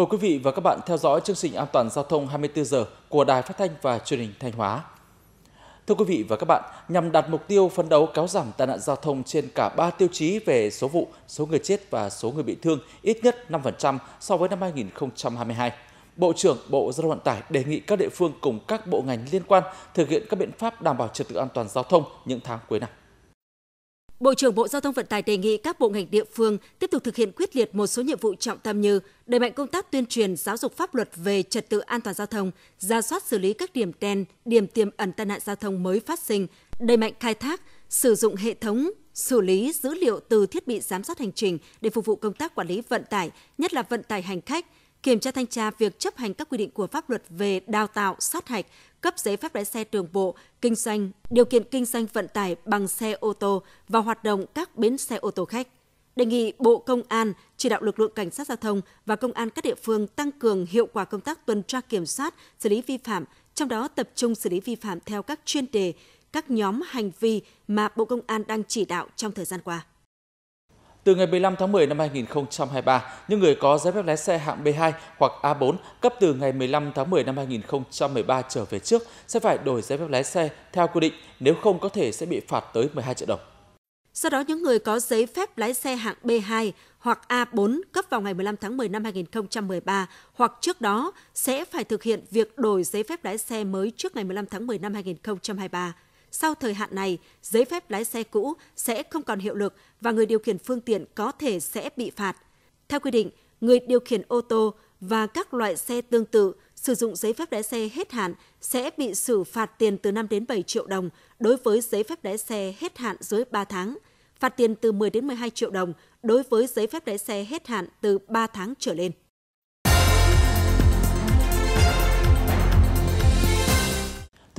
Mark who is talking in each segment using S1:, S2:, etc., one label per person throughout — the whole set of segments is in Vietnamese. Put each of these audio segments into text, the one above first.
S1: Mời quý vị và các bạn theo dõi chương trình An toàn giao thông 24 giờ của Đài Phát thanh và Truyền hình Thanh Hóa. Thưa quý vị và các bạn, nhằm đạt mục tiêu phấn đấu kéo giảm tai nạn giao thông trên cả 3 tiêu chí về số vụ, số người chết và số người bị thương ít nhất 5% so với năm 2022, Bộ trưởng Bộ Giao thông Vận tải đề nghị các địa phương cùng các bộ ngành liên quan thực hiện các biện pháp đảm bảo trật tự an toàn giao thông những tháng cuối năm.
S2: Bộ trưởng Bộ Giao thông Vận tải đề nghị các bộ ngành địa phương tiếp tục thực hiện quyết liệt một số nhiệm vụ trọng tâm như đẩy mạnh công tác tuyên truyền giáo dục pháp luật về trật tự an toàn giao thông, ra soát xử lý các điểm đen, điểm tiềm ẩn tai nạn giao thông mới phát sinh, đẩy mạnh khai thác, sử dụng hệ thống xử lý dữ liệu từ thiết bị giám sát hành trình để phục vụ công tác quản lý vận tải, nhất là vận tải hành khách – kiểm tra thanh tra việc chấp hành các quy định của pháp luật về đào tạo, sát hạch, cấp giấy phép lái xe đường bộ, kinh doanh, điều kiện kinh doanh vận tải bằng xe ô tô và hoạt động các bến xe ô tô khách. Đề nghị Bộ Công an chỉ đạo lực lượng cảnh sát giao thông và công an các địa phương tăng cường hiệu quả công tác tuần tra kiểm soát, xử lý vi phạm, trong đó tập trung xử lý vi phạm theo các chuyên đề, các nhóm hành vi mà Bộ Công an đang chỉ đạo trong thời gian qua.
S1: Từ ngày 15 tháng 10 năm 2023, những người có giấy phép lái xe hạng B2 hoặc A4 cấp từ ngày 15 tháng 10 năm 2013 trở về trước sẽ phải đổi giấy phép lái xe theo quy định, nếu không có thể sẽ bị phạt tới 12 triệu đồng.
S2: Sau đó, những người có giấy phép lái xe hạng B2 hoặc A4 cấp vào ngày 15 tháng 10 năm 2013 hoặc trước đó sẽ phải thực hiện việc đổi giấy phép lái xe mới trước ngày 15 tháng 10 năm 2023 sau thời hạn này, giấy phép lái xe cũ sẽ không còn hiệu lực và người điều khiển phương tiện có thể sẽ bị phạt. Theo quy định, người điều khiển ô tô và các loại xe tương tự sử dụng giấy phép lái xe hết hạn sẽ bị xử phạt tiền từ 5 đến 7 triệu đồng đối với giấy phép lái xe hết hạn dưới 3 tháng, phạt tiền từ 10 đến 12 triệu đồng đối với giấy phép lái xe hết hạn từ 3 tháng trở lên.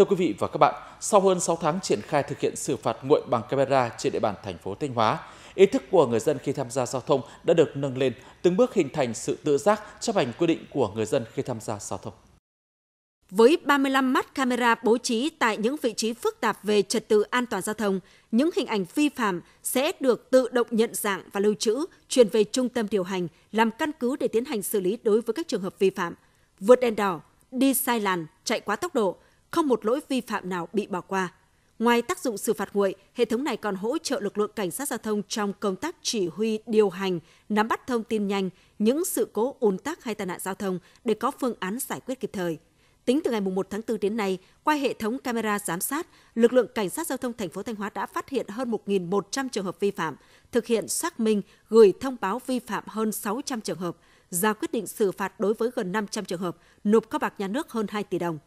S1: Thưa quý vị và các bạn, sau hơn 6 tháng triển khai thực hiện xử phạt nguội bằng camera trên địa bàn thành phố Thanh Hóa, ý thức của người dân khi tham gia giao thông đã được nâng lên, từng bước hình thành sự tự giác chấp hành quy định của người dân khi tham gia giao thông.
S2: Với 35 mắt camera bố trí tại những vị trí phức tạp về trật tự an toàn giao thông, những hình ảnh vi phạm sẽ được tự động nhận dạng và lưu trữ, truyền về trung tâm điều hành làm căn cứ để tiến hành xử lý đối với các trường hợp vi phạm. Vượt đèn đỏ, đi sai làn, chạy quá tốc độ, không một lỗi vi phạm nào bị bỏ qua. Ngoài tác dụng xử phạt nguội, hệ thống này còn hỗ trợ lực lượng cảnh sát giao thông trong công tác chỉ huy, điều hành, nắm bắt thông tin nhanh, những sự cố ùn tắc hay tai nạn giao thông để có phương án giải quyết kịp thời. Tính từ ngày 1 tháng 4 đến nay, qua hệ thống camera giám sát, lực lượng cảnh sát giao thông thành phố Thanh Hóa đã phát hiện hơn 1.100 trường hợp vi phạm, thực hiện xác minh, gửi thông báo vi phạm hơn 600 trường hợp, ra quyết định xử phạt đối với gần 500 trường hợp, nộp kho bạc nhà nước hơn 2 tỷ đồng.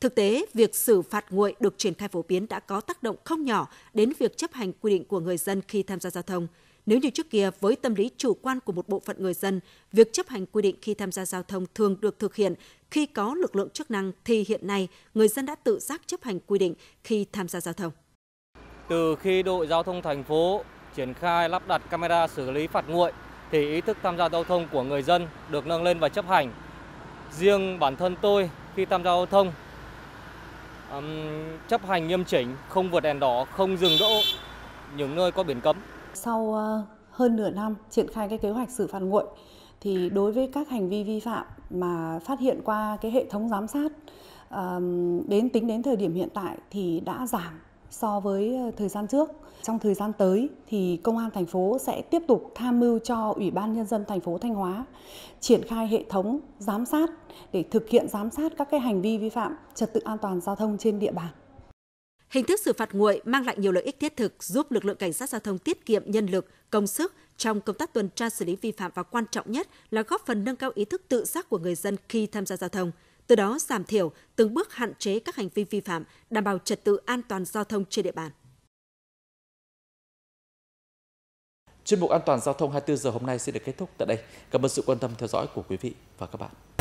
S2: Thực tế, việc xử phạt nguội được triển khai phổ biến đã có tác động không nhỏ đến việc chấp hành quy định của người dân khi tham gia giao thông. Nếu như trước kia với tâm lý chủ quan của một bộ phận người dân, việc chấp hành quy định khi tham gia giao thông thường được thực hiện khi có lực lượng chức năng thì hiện nay người dân đã tự giác chấp hành quy định khi tham gia giao thông.
S1: Từ khi đội giao thông thành phố triển khai lắp đặt camera xử lý phạt nguội thì ý thức tham gia giao thông của người dân được nâng lên và chấp hành. Riêng bản thân tôi khi tham gia giao thông um, chấp hành nghiêm chỉnh, không vượt đèn đỏ, không dừng đỗ những nơi có biển cấm.
S2: Sau ờ, hơn nửa năm triển khai cái kế hoạch xử phạt nguội thì đối với các hành vi vi phạm mà phát hiện qua cái hệ thống giám sát đến tính đến thời điểm hiện tại thì đã giảm so với ờ, thời gian trước. Trong thời gian tới thì công an thành phố sẽ tiếp tục tham mưu cho Ủy ban nhân dân thành phố Thanh Hóa triển khai hệ thống giám sát để thực hiện giám sát các cái hành vi vi phạm trật tự an toàn giao thông trên địa bàn. Hình thức xử phạt nguội mang lại nhiều lợi ích thiết thực, giúp lực lượng cảnh sát giao thông tiết kiệm nhân lực, công sức trong công tác tuần tra xử lý vi phạm và quan trọng nhất là góp phần nâng cao ý thức tự giác của người dân khi tham gia giao thông – từ đó giảm thiểu, từng bước hạn chế các hành vi vi phạm, đảm bảo trật tự an toàn giao thông trên địa bàn.
S1: Chuyên mục an toàn giao thông 24 giờ hôm nay sẽ được kết thúc tại đây. Cảm ơn sự quan tâm theo dõi của quý vị và các bạn.